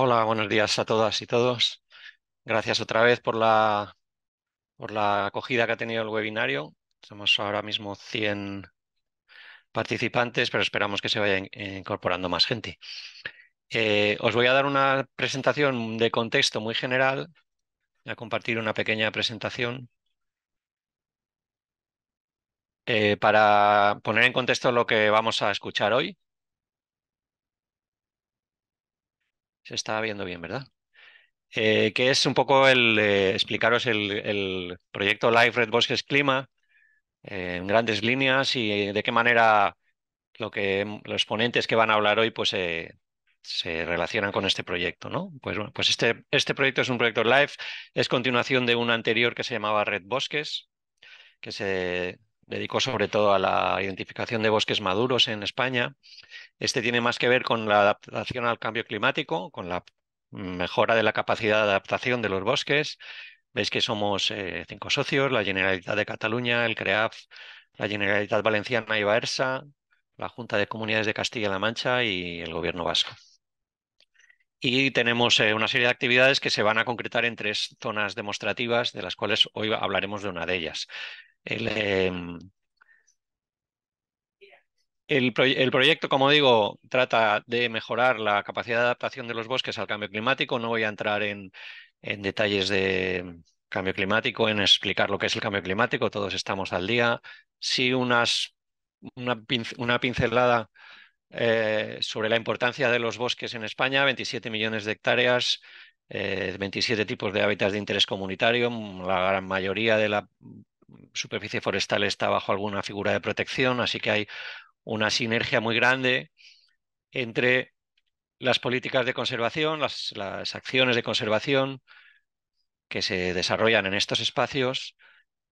Hola, buenos días a todas y todos. Gracias otra vez por la, por la acogida que ha tenido el webinario. Somos ahora mismo 100 participantes, pero esperamos que se vaya eh, incorporando más gente. Eh, os voy a dar una presentación de contexto muy general. Voy a compartir una pequeña presentación eh, para poner en contexto lo que vamos a escuchar hoy. Se está viendo bien, ¿verdad? Eh, que es un poco el eh, explicaros el, el, proyecto Live Red Bosques Clima eh, en grandes líneas y de qué manera lo que mm, los ponentes que van a hablar hoy pues se relacionan con este proyecto, ¿no? Pues pues este, este proyecto es un proyecto live, es continuación de un anterior que se llamaba Red Bosques, que se dedicó sobre todo a la identificación de bosques maduros en España. Este tiene más que ver con la adaptación al cambio climático, con la mejora de la capacidad de adaptación de los bosques. Veis que somos eh, cinco socios, la Generalitat de Cataluña, el CREAF, la Generalitat Valenciana y Baersa, la Junta de Comunidades de Castilla-La Mancha y el Gobierno Vasco. Y tenemos eh, una serie de actividades que se van a concretar en tres zonas demostrativas, de las cuales hoy hablaremos de una de ellas. Eh, el, proyecto, como digo, trata de mejorar la capacidad de adaptación de los bosques al cambio climático. No voy a entrar en, detalles de cambio climático, en explicar lo que es el cambio climático, todos estamos al día. Sí, unas, una, pincelada eh, sobre la importancia de los bosques en España, 27 millones de hectáreas, 27 eh, tipos de hábitats de interés comunitario, la gran mayoría de la superficie forestal está bajo alguna figura de protección, así que hay una sinergia muy grande entre las políticas de conservación, las, las acciones de conservación que se desarrollan en estos espacios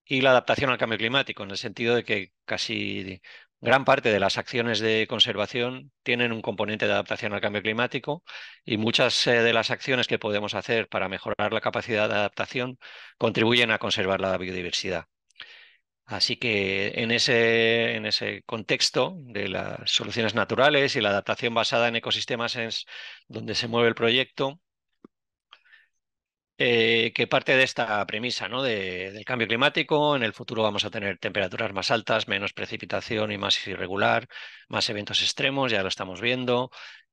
y la adaptación al cambio climático, en el sentido de que casi gran parte de las acciones de conservación tienen un componente de adaptación al cambio climático y muchas eh, de las acciones que podemos hacer para mejorar la capacidad de adaptación contribuyen a conservar la biodiversidad. Así que en ese, contexto de las soluciones naturales y la adaptación basada en ecosistemas es donde se mueve el proyecto, eh, que parte de esta premisa ¿no? del cambio climático. En el futuro vamos a tener temperaturas más altas, menos precipitación y más irregular, más eventos extremos, ya lo estamos viendo.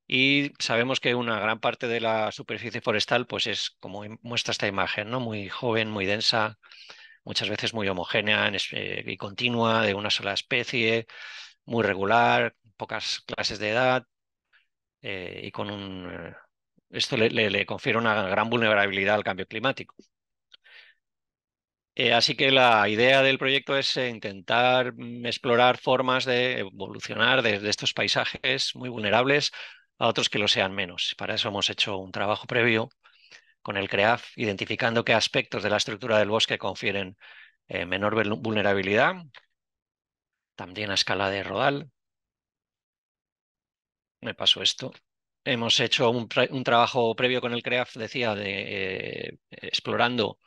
Y sabemos que una gran parte de la superficie forestal pues es como muestra esta imagen, ¿no? muy joven, muy densa, muchas veces muy homogénea eh, y continua, de una sola especie, muy regular, pocas clases de edad eh, y con un... Eh, esto le, confiere una gran vulnerabilidad al cambio climático. así que la idea del proyecto es intentar mm, explorar formas de evolucionar desde estos paisajes muy vulnerables a otros que lo sean menos. Para eso hemos hecho un trabajo previo con el CREAF identificando qué aspectos de la estructura del bosque confieren eh, menor vulnerabilidad, también a escala de rodal. Me pasó esto. Hemos hecho un, trabajo previo con el CREAF, decía, de, eh, explorando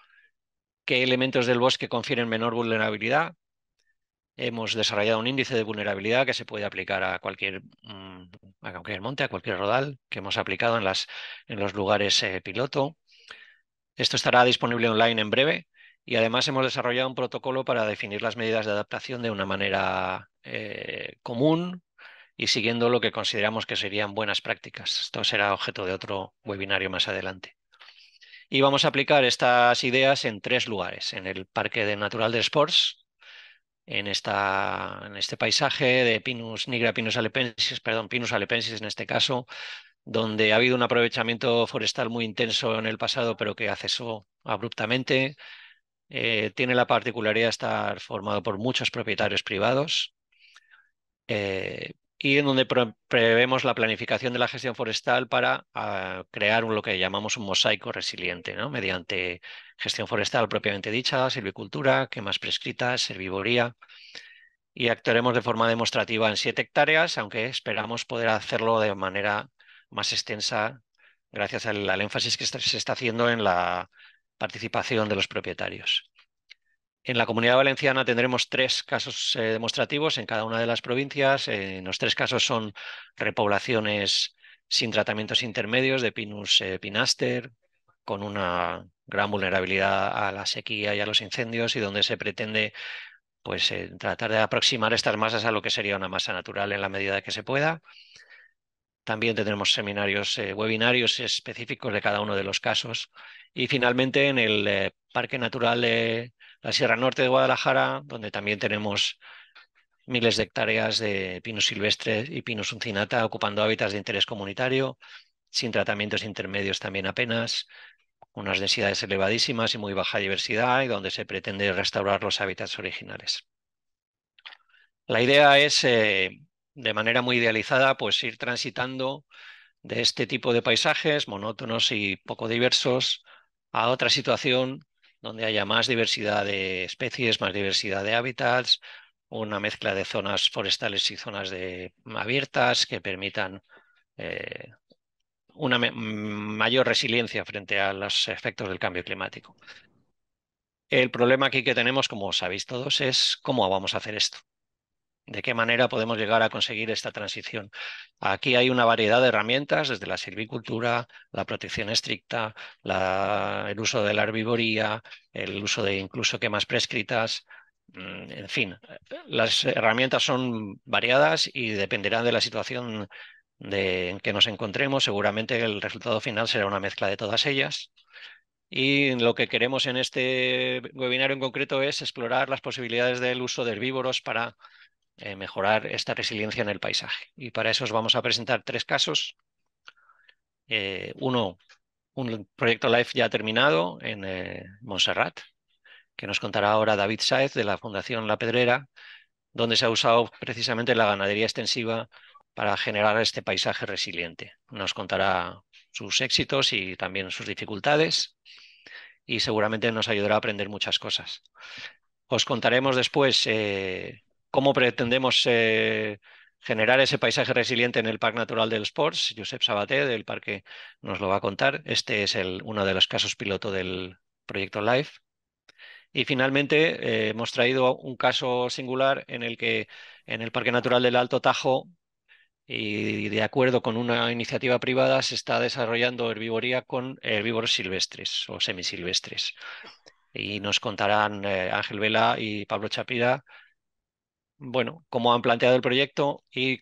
qué elementos del bosque confieren menor vulnerabilidad. Hemos desarrollado un índice de vulnerabilidad que se puede aplicar a cualquier, mm, a cualquier monte, a cualquier rodal, que hemos aplicado en, las, en los lugares eh, piloto. Esto estará disponible online en breve y además hemos desarrollado un protocolo para definir las medidas de adaptación de una manera eh, común y siguiendo lo que consideramos que serían buenas prácticas. Esto será objeto de otro webinario más adelante. Y vamos a aplicar estas ideas en tres lugares, en el Parque de Natural de Sports, en, esta, en este paisaje de Pinus nigra, Pinus alepensis, perdón, Pinus alepensis en este caso, donde ha habido un aprovechamiento forestal muy intenso en el pasado, pero que cesó abruptamente. Eh, tiene la particularidad de estar formado por muchos propietarios privados eh, y en donde prevemos la planificación de la gestión forestal para ah, crear un, lo que llamamos un mosaico resiliente, ¿no? mediante gestión forestal propiamente dicha, silvicultura, quemas prescritas, herbivoría y actuaremos de forma demostrativa en siete hectáreas, aunque esperamos poder hacerlo de manera más extensa gracias al, énfasis que se está haciendo en la participación de los propietarios. En la comunidad valenciana tendremos tres casos eh, demostrativos en cada una de las provincias. en eh, los tres casos son repoblaciones sin tratamientos intermedios de Pinus eh, pinaster, con una gran vulnerabilidad a la sequía y a los incendios y donde se pretende pues, tratar de aproximar estas masas a lo que sería una masa natural en la medida que se pueda. También tendremos seminarios, eh, webinarios específicos de cada uno de los casos. Y finalmente en el eh, Parque Natural de la Sierra Norte de Guadalajara, donde también tenemos miles de hectáreas de pinos silvestres y pinos uncinata ocupando hábitats de interés comunitario, sin tratamientos intermedios también apenas, unas densidades elevadísimas y muy baja diversidad, y donde se pretende restaurar los hábitats originales. La idea es eh, de manera muy idealizada, pues ir transitando de este tipo de paisajes monótonos y poco diversos a otra situación donde haya más diversidad de especies, más diversidad de hábitats, una mezcla de zonas forestales y zonas de, mm, abiertas que permitan eh, una mm, mayor resiliencia frente a los efectos del cambio climático. El problema aquí que tenemos, como sabéis todos, es cómo vamos a hacer esto. ¿De qué manera podemos llegar a conseguir esta transición? Aquí hay una variedad de herramientas, desde la silvicultura, la protección estricta, el uso de la herbivoría, el uso de incluso quemas prescritas. Mm, en fin, las herramientas son variadas y dependerán de la situación en que nos encontremos. Seguramente el resultado final será una mezcla de todas ellas. Y lo que queremos en este webinario en concreto es explorar las posibilidades del uso de herbívoros para eh, mejorar esta resiliencia en el paisaje. Y para eso os vamos a presentar tres casos. Eh, uno, un proyecto LIFE ya terminado en eh, Montserrat, que nos contará ahora David Sáez de la Fundación La Pedrera, donde se ha usado precisamente la ganadería extensiva para generar este paisaje resiliente. Nos contará sus éxitos y también sus dificultades y seguramente nos ayudará a aprender muchas cosas. Os contaremos después cómo pretendemos eh, generar ese paisaje resiliente en el Parque Natural del Sports. Josep Sabaté del parque nos lo va a contar. Este es uno de los casos piloto del proyecto LIFE. Y finalmente eh, hemos traído un caso singular en el que en el Parque Natural del Alto Tajo y de acuerdo con una iniciativa privada se está desarrollando herbivoría con herbívoros silvestres o semisilvestres. Y nos contarán eh, Ángel Vela y Pablo Chapira bueno, cómo han planteado el proyecto y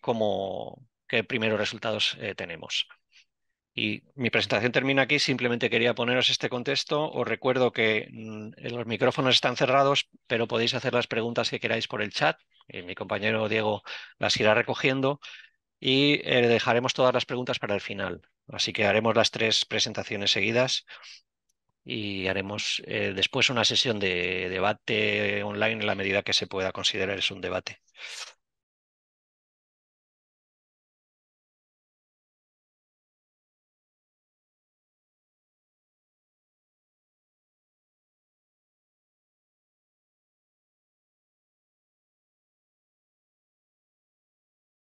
qué primeros resultados eh, tenemos. Y mi presentación termina aquí, simplemente quería poneros este contexto. Os recuerdo que mm, los micrófonos están cerrados, pero podéis hacer las preguntas que queráis por el chat. Eh, mi compañero Diego las irá recogiendo y eh, dejaremos todas las preguntas para el final. Así que haremos las tres presentaciones seguidas y haremos eh, después una sesión de debate online en la medida que se pueda considerar es un debate.